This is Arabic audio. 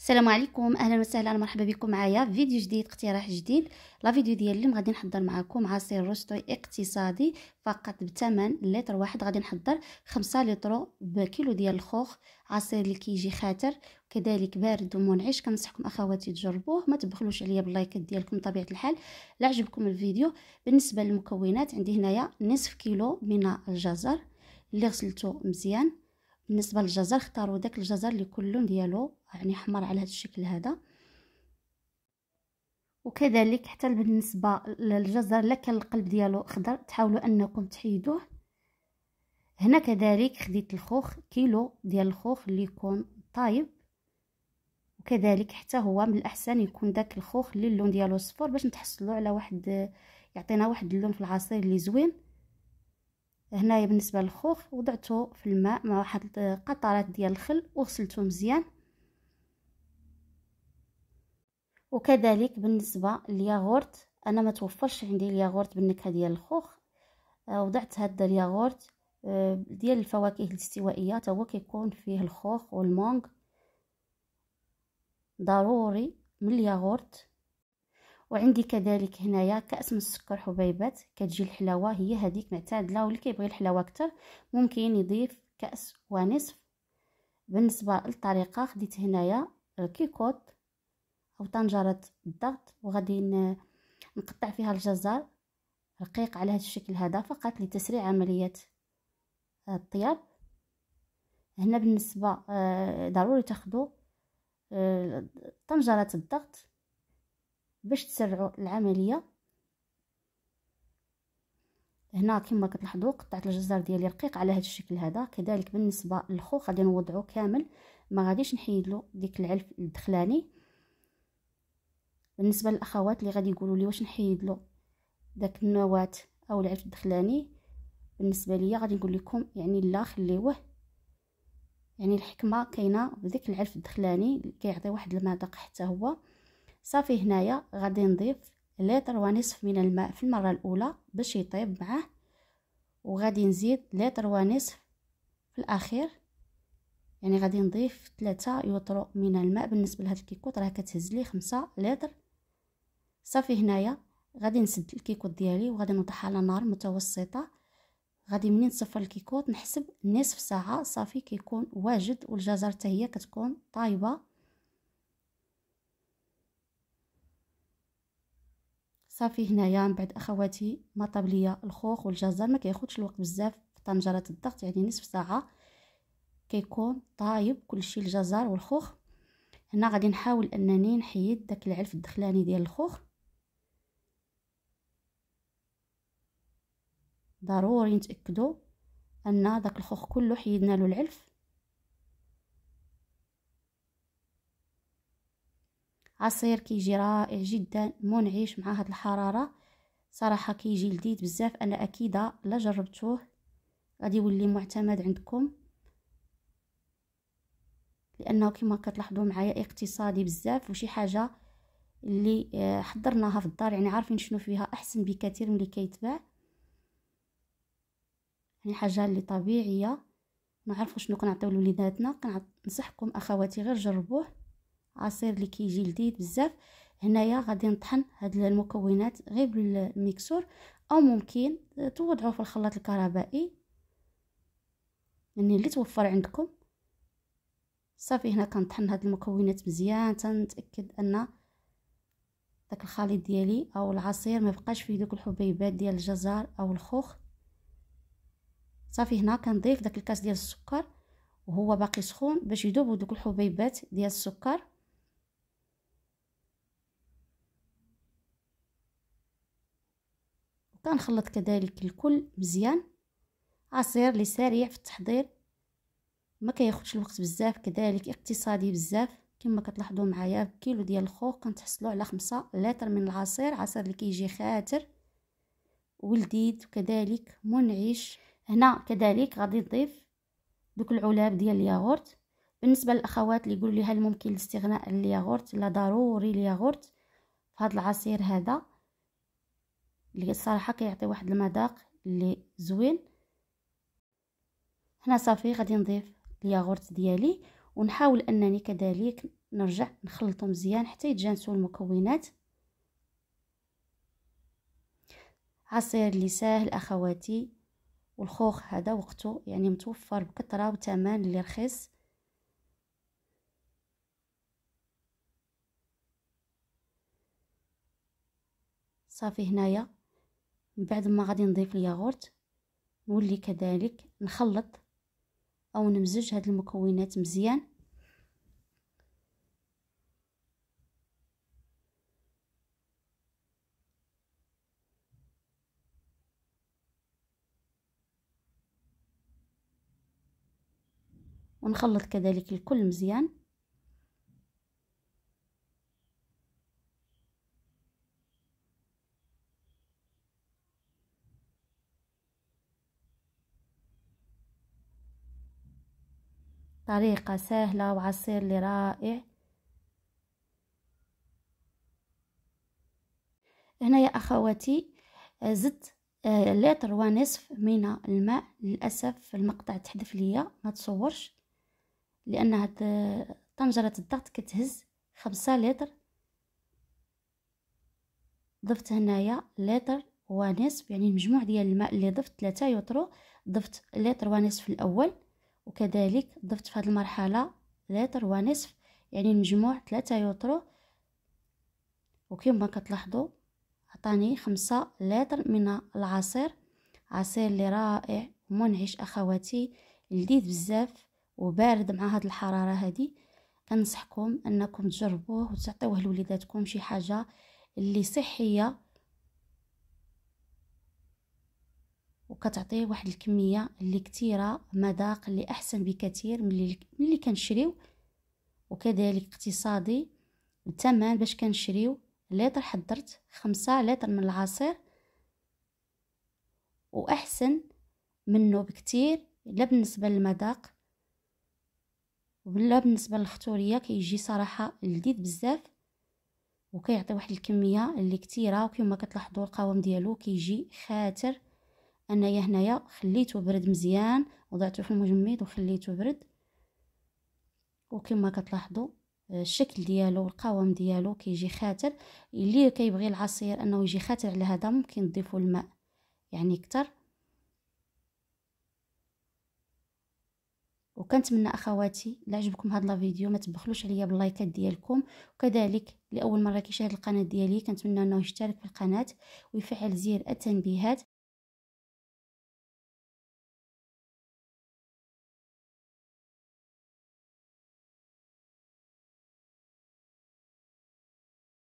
السلام عليكم اهلا وسهلا مرحبا بكم معايا فيديو جديد اقتراح جديد لا فيديو ديال اليوم غادي نحضر معكم عصير روستوي اقتصادي فقط بثمن لتر واحد غادي نحضر خمسة لتر بكيلو ديال الخوخ عصير اللي كيجي خاتر كذلك بارد ومنعش كنصحكم اخواتي تجربوه ما تبخلوش عليا باللايكات ديالكم بطبيعه الحال لا عجبكم الفيديو بالنسبه للمكونات عندي هنايا نصف كيلو من الجزر اللي غسلته مزيان بالنسبه للجزر اختاروا داك الجزر اللي كلون ديالو يعني احمر على هذا الشكل هذا وكذلك حتى بالنسبه للجزر لك القلب ديالو اخضر تحاولوا انكم تحيدوه هنا كذلك خديت الخوخ كيلو ديال الخوخ اللي يكون طايب وكذلك حتى هو من الاحسن يكون داك الخوخ اللي اللون ديالو صفر باش نتحصلوا على واحد يعطينا واحد اللون في العصير اللي زوين هنايا بالنسبه للخوخ وضعته في الماء مع واحد القطرات ديال الخل وغسلته مزيان وكذلك بالنسبه للياغورت انا ما توفرش عندي الياغورت بالنكهه ديال الخوخ آه، وضعت هذا الياغورت آه، ديال الفواكه الاستوائيه تا هو كيكون فيه الخوخ والمانغ ضروري من الياغورت وعندي كذلك هنايا كاس من السكر حبيبات كتجي الحلاوه هي هذيك معتادله واللي كيبغي الحلاوه اكثر ممكن يضيف كاس ونصف بالنسبه للطريقه خديت هنايا الكيكوت او طنجره الضغط وغادي نقطع فيها الجزر رقيق على هذا الشكل هذا فقط لتسريع عمليه الطياب هنا بالنسبه آه، ضروري تاخذوا آه، طنجره الضغط باش تسرعوا العمليه هنا كما كتلاحظوا قطعت الجزر ديالي رقيق على هذا الشكل هذا كذلك بالنسبه للخو غادي نوضعو كامل ما غاديش نحيد له ديك العلف الدخلاني بالنسبه للاخوات اللي غادي يقولوا لي واش نحيد له داك النواه او العلف الدخلاني بالنسبه ليا غادي نقول لكم يعني لا خليوه يعني الحكمه كاينه بديك العلف الدخلاني كيعطي واحد المذاق حتى هو صافي هنايا غادي نضيف لتر ونصف من الماء في المرة الأولى باش يطيب معاه وغادي نزيد لتر ونصف في الأخير يعني غادي نضيف ثلاثة يوترو من الماء بالنسبة لهاد الكيكوط راه كتهز لي خمسة لتر صافي هنايا غادي نسد الكيكوط ديالي وغادي نوضعها على نار متوسطة غادي منين نصفر الكيكوط نحسب نصف ساعة صافي كيكون واجد والجزر حتى هي كتكون طايبة صافي هنايا من بعد اخواتي ما طاب ليا الخوخ والجزر ما كياخذش الوقت بزاف في طنجره الضغط يعني نصف ساعه كيكون طايب كلشي الجزر والخوخ هنا غادي نحاول انني نحيد داك العلف الدخلاني ديال الخوخ ضروري نتاكدوا ان داك الخوخ كله حيدنا له العلف عصير كيجي رائع جدا منعش مع هاد الحراره صراحه كيجي لذيذ بزاف انا اكيده لا جربتوه غادي يولي معتمد عندكم لانه كما كتلاحظوا معايا اقتصادي بزاف وشي حاجه اللي آه، حضرناها في الدار يعني عارفين شنو فيها احسن بكثير ملي كيتباع يعني حاجه اللي طبيعيه نعرفوا شنو كنعطيو لوليداتنا كنصحكم اخواتي غير جربوه عصير اللي كيجي لذيذ بزاف هنايا غادي نطحن هاد المكونات غير بالميكسور او ممكن توضعوه في الخلاط الكهربائي يعني اللي توفر عندكم صافي هنا كنطحن هاد المكونات مزيان تنتاكد ان داك الخليط ديالي او العصير ما بقاش فيه دوك الحبيبات ديال الجزر او الخوخ صافي هنا كنضيف داك الكاس ديال السكر وهو باقي سخون باش يذوبوا دوك الحبيبات ديال السكر كنخلط كذلك الكل مزيان عصير لي سريع في التحضير ما كياخذش الوقت بزاف كذلك اقتصادي بزاف كما كتلاحظوا معايا كيلو ديال الخوخ كنتحصلوا على خمسة لتر من العصير عصير اللي كيجي خاتر ولذيذ وكذلك منعش هنا كذلك غادي نضيف دوك العلاب ديال الياغورت بالنسبه للاخوات اللي يقولوا لي هل ممكن الاستغناء عن الياغورت لا ضروري الياغورت في هذا العصير هذا اللي الصراحه كيعطي واحد المذاق اللي زوين هنا صافي غادي نضيف الياغورت ديالي ونحاول انني كذلك نرجع نخلطو مزيان حتى يتجانسوا المكونات عصير اللي ساهل اخواتي والخوخ هذا وقته يعني متوفر بكثره وثمن اللي رخيص صافي هنايا من بعد ما غادي نضيف الياغورت نولي كذلك نخلط او نمزج هاد المكونات مزيان ونخلط كذلك الكل مزيان طريقة سهلة وعصير لي رائع هنا يا أخواتي زدت آه، لتر ونصف من الماء للأسف المقطع تحذف ليا ما تصورش لأن هاد طنجرة الضغط كتهز خمسة لتر ضفت هنايا لتر ونصف يعني المجموع ديال الماء اللي ضفت ثلاثة يطرو ضفت لتر ونصف الأول وكذلك ضفت في هذه المرحله لتر ونصف يعني المجموع ثلاثة يوترو وكما كتلاحظوا عطاني خمسة لتر من العصير عصير اللي رائع ومنعش اخواتي لذيذ بزاف وبارد مع هاد الحراره هادي كنصحكم انكم تجربوه وتعطيوه لوليداتكم شي حاجه اللي صحيه وكتعطيه واحد الكميه اللي كثيره مذاق اللي احسن بكثير من اللي كنشريو وكذلك اقتصادي الثمن باش كنشريو لتر حضرت خمسة لتر من العصير واحسن منه بكثير لا بالنسبه للمذاق ولا بالنسبه للخطوريه كيجي صراحه لذيذ بزاف وكيعطي واحد الكميه اللي كثيره وكما كتلاحظوا القوام ديالو كيجي خاتر انايا هنايا خليته برد مزيان وضعته في المجمد وخليته برد وكما كتلاحظوا آه، الشكل ديالو القوام ديالو كيجي خاتر اللي كيبغي العصير انه يجي خاتر على هذا ممكن تضيفوا الماء يعني اكثر وكنتمنى اخواتي الا عجبكم هذا فيديو ما تبخلوش عليا باللايكات ديالكم وكذلك لاول مره كيشاهد القناه ديالي كنتمنى انه يشترك في القناه ويفعل زر التنبيهات